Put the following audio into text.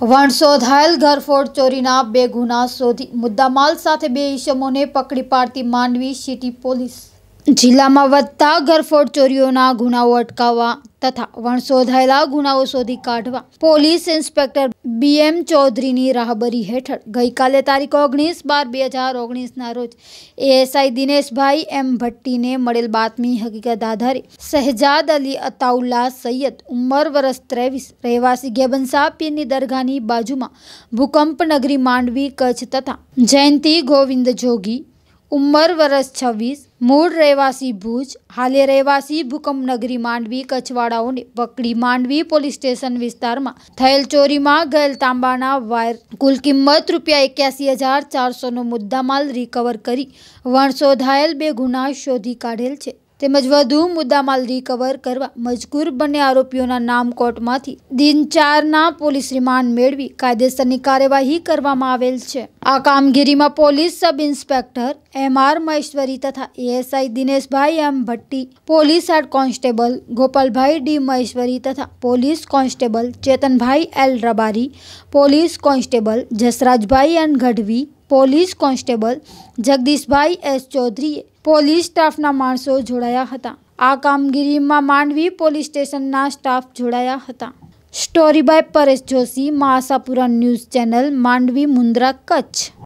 વણસોધાયેલ ઘરફોડ ચોરીના બે ગુના શોધી મુદ્દામાલ સાથે બે ઈસમોને પકડી પાડતી માંડવી સિટી પોલીસ જિલ્લામાં વધતા ઘરફોડ ચોરીઓના ગુનાઓ અટકાવવા તથા વણસોધાયેલા ગુનાઓ શોધી કાઢવા પોલીસ ઇન્સ્પેક્ટર બીએમ ચૌધરીની રાહબરી હેઠળ ગઈકાલે તારીખ ઓગણીસ બાર બે હજાર ઓગણીસના રોજ એએસઆઈ દિનેશભાઈ એમ ભટ્ટીને મળેલ બાતમી હકીકત આધારે શહેજાદ અલી અતાઉલ્લા સૈયદ ઉંમર વર્ષ ત્રેવીસ રહેવાસી ગેબનશાહ પીરની દરગાહની બાજુમાં ભૂકંપનગરી માંડવી કચ્છ તથા જયંતિ ગોવિંદ જોગી ઉંમર વરસ છવ્વીસ મૂળ રહેવાસી ભુજ હાલે રહેવાસી ભૂકંપનગરી માંડવી કચવાડાઓને વકડી માંડવી પોલીસ સ્ટેશન વિસ્તારમાં થયેલ ચોરીમાં ગયેલ તાંબાના વાયર કુલ કિંમત રૂપિયા એક્યાસી હજાર ચારસોનો મુદ્દામાલ રિકવર કરી વણસોધાયેલ બે ગુના શોધી કાઢેલ છે તેમજ વધુ મુદ્દામાલ રિકવર કરવા મજબૂર બંને આરોપીઓના નામ કોર્ટમાંથી દિન ચારના પોલીસ રિમાન્ડ મેળવી કાયદેસરની કાર્યવાહી કરવામાં આવેલ છે આ કામગીરીમાં police sub inspector M R Maheshwari તથા ASI Dineshbhai M Bhatti police head constable Gopalbhai D Maheshwari તથા police constable Chetanbhai L Rabari police constable Jasrajbhai N Gadhvi police constable Jagdishbhai S ચૌધરીએ પોલીસ સ્ટાફના માણસો જોડાયા હતા આ કામગીરીમાં માંડવી પોલીસ સ્ટેશનના સ્ટાફ જોડાયા હતા story by Paresh Joshi Masapura news channel Mandvi Mundra Kutch